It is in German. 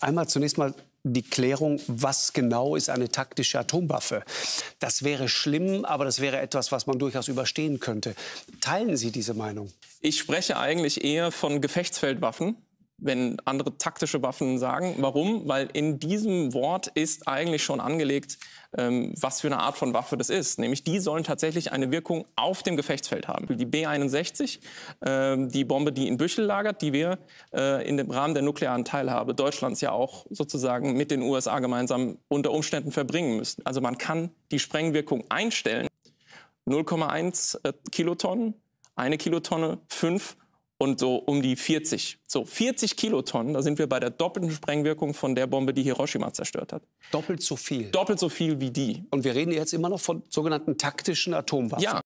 Einmal zunächst mal die Klärung, was genau ist eine taktische Atomwaffe. Das wäre schlimm, aber das wäre etwas, was man durchaus überstehen könnte. Teilen Sie diese Meinung? Ich spreche eigentlich eher von Gefechtsfeldwaffen wenn andere taktische Waffen sagen. Warum? Weil in diesem Wort ist eigentlich schon angelegt, ähm, was für eine Art von Waffe das ist. Nämlich die sollen tatsächlich eine Wirkung auf dem Gefechtsfeld haben. Die B-61, äh, die Bombe, die in Büchel lagert, die wir äh, in dem Rahmen der nuklearen Teilhabe Deutschlands ja auch sozusagen mit den USA gemeinsam unter Umständen verbringen müssen. Also man kann die Sprengwirkung einstellen. 0,1 äh, Kilotonnen, eine Kilotonne, fünf und so um die 40. So 40 Kilotonnen, da sind wir bei der doppelten Sprengwirkung von der Bombe, die Hiroshima zerstört hat. Doppelt so viel? Doppelt so viel wie die. Und wir reden jetzt immer noch von sogenannten taktischen Atomwaffen. Ja,